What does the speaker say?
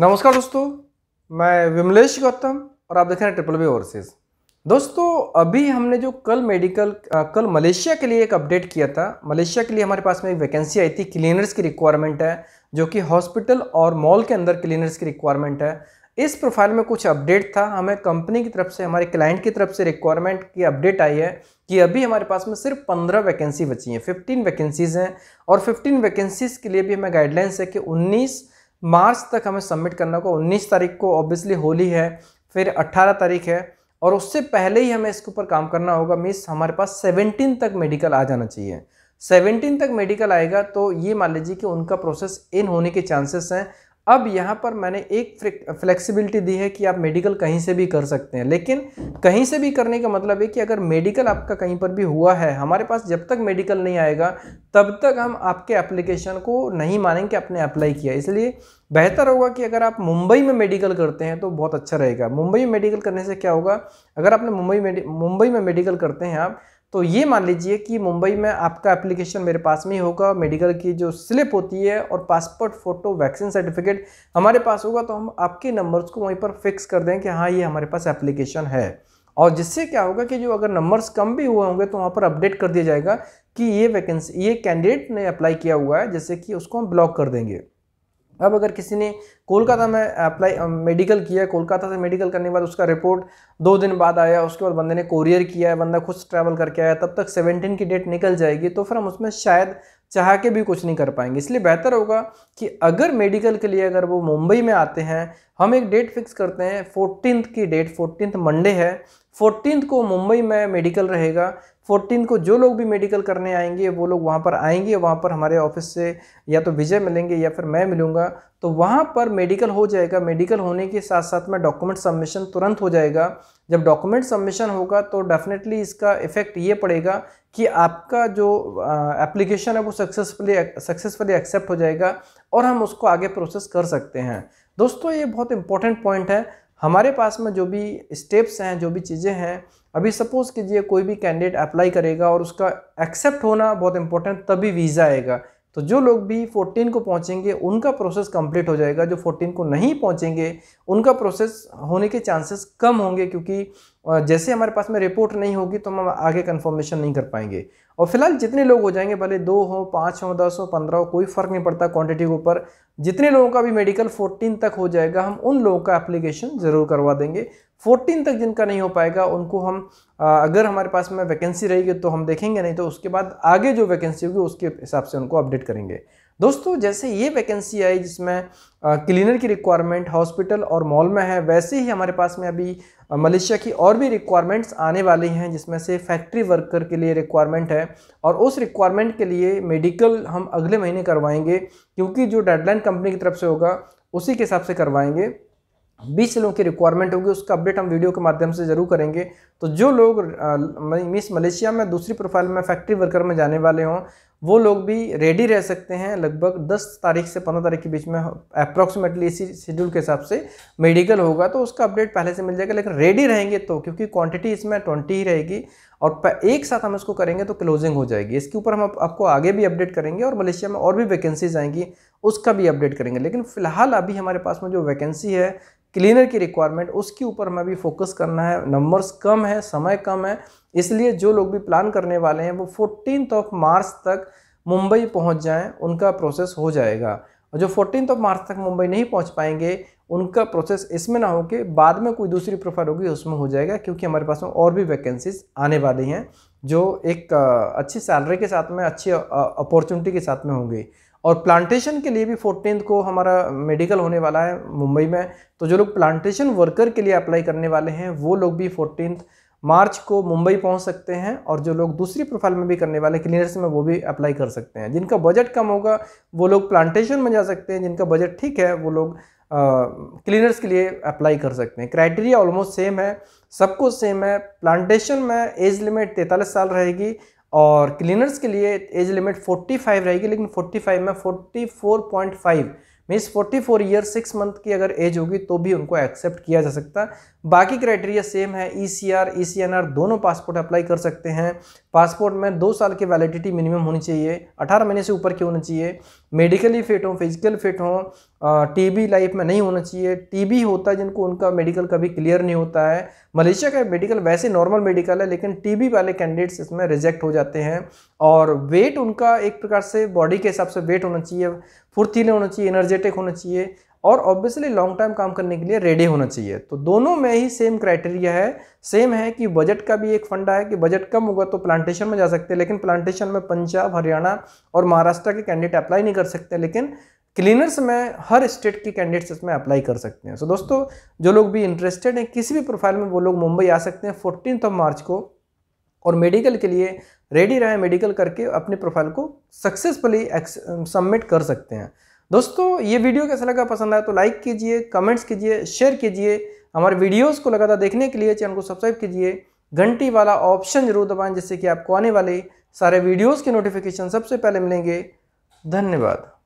नमस्कार दोस्तों मैं विमलेश गौतम और आप देख रहे हैं ट्रिपल वी ओवरसीज दोस्तों अभी हमने जो कल मेडिकल कल मलेशिया के लिए एक अपडेट किया था मलेशिया के लिए हमारे पास में एक वैकेंसी आई थी क्लीनर्स की रिक्वायरमेंट है जो कि हॉस्पिटल और मॉल के अंदर क्लीनर्स की रिक्वायरमेंट है इस प्रोफाइल में कुछ अपडेट था हमें कंपनी की तरफ से हमारे क्लाइंट की तरफ से रिक्वायरमेंट की अपडेट आई है कि अभी हमारे पास में सिर्फ पंद्रह वैकेंसी बची हैं फिफ्टीन वैकेंसीज़ हैं और फिफ्टीन वैकेंसीज़ के लिए भी हमें गाइडलाइंस है कि उन्नीस मार्च तक हमें सबमिट करना को 19 तारीख को ऑब्वियसली होली है फिर 18 तारीख है और उससे पहले ही हमें इसके ऊपर काम करना होगा मीन्स हमारे पास 17 तक मेडिकल आ जाना चाहिए 17 तक मेडिकल आएगा तो ये मान लीजिए कि उनका प्रोसेस इन होने के चांसेस हैं अब यहाँ पर मैंने एक फ्लेक्सिबिलिटी दी है कि आप मेडिकल कहीं से भी कर सकते हैं लेकिन कहीं से भी करने का मतलब है कि अगर मेडिकल आपका कहीं पर भी हुआ है हमारे पास जब तक मेडिकल नहीं आएगा तब तक हम आपके एप्लीकेशन को नहीं मानेंगे आपने अप्लाई किया इसलिए बेहतर होगा कि अगर आप मुंबई में मेडिकल करते हैं तो बहुत अच्छा रहेगा मुंबई में मेडिकल करने से क्या होगा अगर आपने मुंबई मुंबई में मेडिकल करते हैं आप तो ये मान लीजिए कि मुंबई में आपका एप्लीकेशन मेरे पास में ही होगा मेडिकल की जो स्लिप होती है और पासपोर्ट फ़ोटो वैक्सीन सर्टिफिकेट हमारे पास होगा तो हम आपके नंबर्स को वहीं पर फिक्स कर दें कि हाँ ये हमारे पास एप्लीकेशन है और जिससे क्या होगा कि जो अगर नंबर्स कम भी हुए होंगे तो वहाँ पर अपडेट कर दिया जाएगा कि ये वैकेंसी ये कैंडिडेट ने अप्लाई किया हुआ है जैसे कि उसको हम ब्लॉक कर देंगे अब अगर किसी ने कोलकाता में अप्लाई मेडिकल किया कोलकाता से मेडिकल करने के बाद उसका रिपोर्ट दो दिन बाद आया उसके बाद बंदे ने कोरियर किया है बंदा खुद ट्रैवल करके आया तब तक सेवनटीन की डेट निकल जाएगी तो फिर हम उसमें शायद चाह के भी कुछ नहीं कर पाएंगे इसलिए बेहतर होगा कि अगर मेडिकल के लिए अगर वो मुंबई में आते हैं हम एक डेट फिक्स करते हैं फोर्टीन की डेट फोर्टीन मंडे है फोर्टीन को मुंबई में मेडिकल रहेगा फोर्टीन को जो लोग भी मेडिकल करने आएंगे वो लोग वहाँ पर आएंगे वहाँ पर हमारे ऑफिस से या तो विजय मिलेंगे या फिर मैं मिलूँगा तो वहाँ पर मेडिकल हो जाएगा मेडिकल होने के साथ साथ में डॉक्यूमेंट सबमिशन तुरंत हो जाएगा जब डॉक्यूमेंट सबमिशन होगा तो डेफिनेटली इसका इफ़ेक्ट ये पड़ेगा कि आपका जो एप्लीकेशन है वो सक्सेसफुली सक्सेसफुली एक्सेप्ट हो जाएगा और हम उसको आगे प्रोसेस कर सकते हैं दोस्तों ये बहुत इंपॉर्टेंट पॉइंट है हमारे पास में जो भी स्टेप्स हैं जो भी चीज़ें हैं अभी सपोज़ कीजिए कोई भी कैंडिडेट अप्लाई करेगा और उसका एक्सेप्ट होना बहुत इंपॉर्टेंट तभी वीज़ा आएगा तो जो लोग भी 14 को पहुंचेंगे उनका प्रोसेस कंप्लीट हो जाएगा जो 14 को नहीं पहुंचेंगे उनका प्रोसेस होने के चांसेस कम होंगे क्योंकि जैसे हमारे पास में रिपोर्ट नहीं होगी तो हम आगे कन्फर्मेशन नहीं कर पाएंगे और फिलहाल जितने लोग हो जाएंगे भले दो हो पाँच हो दस हो पंद्रह हो कोई फ़र्क नहीं पड़ता क्वांटिटी के ऊपर जितने लोगों का भी मेडिकल फोर्टीन तक हो जाएगा हम उन लोगों का एप्लीकेशन ज़रूर करवा देंगे फोर्टीन तक जिनका नहीं हो पाएगा उनको हम अगर हमारे पास में वैकेंसी रहेगी तो हम देखेंगे नहीं तो उसके बाद आगे जो वैकेंसी होगी उसके हिसाब से उनको अपडेट करेंगे दोस्तों जैसे ये वैकेंसी आई जिसमें क्लीनर की रिक्वायरमेंट हॉस्पिटल और मॉल में है वैसे ही हमारे पास में अभी मलेशिया की और भी रिक्वायरमेंट्स आने वाली हैं जिसमें से फैक्ट्री वर्कर के लिए रिक्वायरमेंट है और उस रिक्वायरमेंट के लिए मेडिकल हम अगले महीने करवाएंगे क्योंकि जो डेडलाइन कंपनी की तरफ से होगा उसी के हिसाब से करवाएंगे बीस लोगों की रिक्वायरमेंट होगी उसका अपडेट हम वीडियो के माध्यम से जरूर करेंगे तो जो लोग मिस मलेशिया में दूसरी प्रोफाइल में फैक्ट्री वर्कर में जाने वाले हों वो लोग भी रेडी रह सकते हैं लगभग 10 तारीख से 15 तारीख के बीच में अप्रॉक्सीमेटली इसी शेड्यूल के हिसाब से मेडिकल होगा तो उसका अपडेट पहले से मिल जाएगा लेकिन रेडी रहेंगे तो क्योंकि क्वांटिटी इसमें 20 ही रहेगी और एक साथ हम इसको करेंगे तो क्लोजिंग हो जाएगी इसके ऊपर हम आप, आपको आगे भी अपडेट करेंगे और मलेशिया में और भी वैकेंसीज आएंगी उसका भी अपडेट करेंगे लेकिन फिलहाल अभी हमारे पास में जो वैकेंसी है क्लीनर की रिक्वायरमेंट उसके ऊपर हमें अभी फोकस करना है नंबर्स कम है है समय कम है इसलिए जो लोग भी प्लान करने वाले हैं वो फोर्टीन ऑफ मार्च तक मुंबई पहुंच जाएं उनका प्रोसेस हो जाएगा और जो फोर्टीन ऑफ मार्च तक मुंबई नहीं पहुंच पाएंगे उनका प्रोसेस इसमें ना हो के बाद में कोई दूसरी प्रोफाइल होगी उसमें हो जाएगा क्योंकि हमारे पास में और भी वैकेंसीज आने वाली हैं जो एक अच्छी सैलरी के साथ में अच्छी अपॉर्चुनिटी के साथ में होंगी और प्लांटेशन के लिए भी फोर्टीन को हमारा मेडिकल होने वाला है मुंबई में तो जो लोग प्लांटेशन वर्कर के लिए अप्लाई करने वाले हैं वो लोग भी फोर्टीन मार्च को मुंबई पहुंच सकते हैं और जो लोग दूसरी प्रोफाइल में भी करने वाले क्लीनर्स में वो भी अप्लाई कर सकते हैं जिनका बजट कम होगा वो लोग प्लांटेशन में जा सकते हैं जिनका बजट ठीक है वो लोग क्लीनर्स के लिए अप्लाई कर सकते हैं क्राइटेरिया ऑलमोस्ट सेम है सब कुछ सेम है प्लांटेशन में एज लिमिट तैंतालीस साल रहेगी और क्लीनर्स के लिए एज लिमिट 45 रहेगी लेकिन 45 में 44.5 means four year six month की अगर एज होगी तो भी उनको एक्सेप्ट किया जा सकता है बाकी क्राइटेरिया सेम है E C R E C N R दोनों पासपोर्ट अप्लाई कर सकते हैं पासपोर्ट में दो साल की वैलिडिटी मिनिमम होनी चाहिए अठारह महीने से ऊपर की होनी चाहिए मेडिकली फिट हों फिजिकल फिट हों टीबी लाइफ में नहीं होना चाहिए टीबी होता है जिनको उनका मेडिकल कभी क्लियर नहीं होता है मलेशिया का मेडिकल वैसे नॉर्मल मेडिकल है लेकिन बी वाले कैंडिडेट्स इसमें रिजेक्ट हो जाते हैं और वेट उनका एक प्रकार से बॉडी के हिसाब से वेट होना चाहिए फुर्तीले होना चाहिए एनर्जेटिक होना चाहिए और ऑब्वियसली लॉन्ग टाइम काम करने के लिए रेडी होना चाहिए तो दोनों में ही सेम क्राइटेरिया है सेम है कि बजट का भी एक फंडा है कि बजट कम होगा तो प्लांटेशन में जा सकते हैं लेकिन प्लांटेशन में पंजाब हरियाणा और महाराष्ट्र के कैंडिडेट अप्लाई नहीं कर सकते लेकिन क्लीनर्स में हर स्टेट के कैंडिडेट्स इसमें अप्लाई कर सकते हैं सो so, दोस्तों जो लोग भी इंटरेस्टेड हैं किसी भी प्रोफाइल में वो लोग मुंबई आ सकते हैं फोर्टीन ऑफ मार्च को और मेडिकल के लिए रेडी रहें मेडिकल करके अपने प्रोफाइल को सक्सेसफुली सबमिट कर सकते हैं दोस्तों ये वीडियो कैसा लगा पसंद आया तो लाइक कीजिए कमेंट्स कीजिए शेयर कीजिए हमारे वीडियोस को लगातार देखने के लिए चैनल को सब्सक्राइब कीजिए घंटी वाला ऑप्शन जरूर दबाएं जिससे कि आपको आने वाले सारे वीडियोस के नोटिफिकेशन सबसे पहले मिलेंगे धन्यवाद